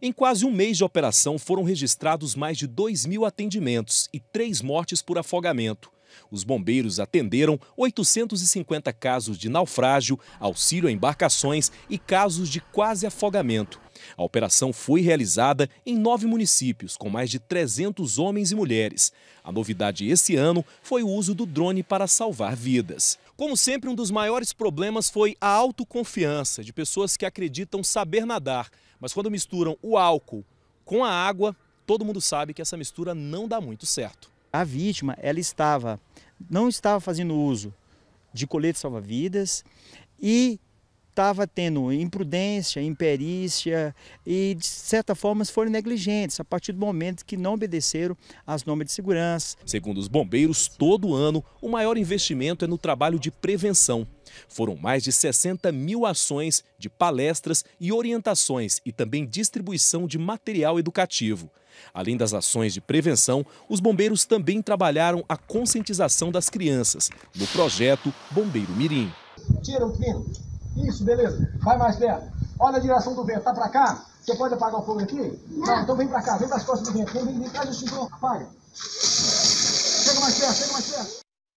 Em quase um mês de operação, foram registrados mais de 2 mil atendimentos e três mortes por afogamento. Os bombeiros atenderam 850 casos de naufrágio, auxílio a embarcações e casos de quase afogamento. A operação foi realizada em nove municípios, com mais de 300 homens e mulheres. A novidade esse ano foi o uso do drone para salvar vidas. Como sempre, um dos maiores problemas foi a autoconfiança de pessoas que acreditam saber nadar, mas quando misturam o álcool com a água, todo mundo sabe que essa mistura não dá muito certo. A vítima, ela estava, não estava fazendo uso de colete salva-vidas e estava tendo imprudência, imperícia e, de certa forma, foram negligentes a partir do momento que não obedeceram às normas de segurança. Segundo os bombeiros, todo ano o maior investimento é no trabalho de prevenção. Foram mais de 60 mil ações de palestras e orientações e também distribuição de material educativo. Além das ações de prevenção, os bombeiros também trabalharam a conscientização das crianças no projeto Bombeiro Mirim. Tira o pino. Isso, beleza. Vai mais perto. Olha a direção do vento. Tá pra cá? Você pode apagar o fogo aqui? Não. então vem pra cá. Vem pras costas do vento. Vem, vem, vem. Traz o cinturão. Apaga. Chega mais perto. Chega mais perto.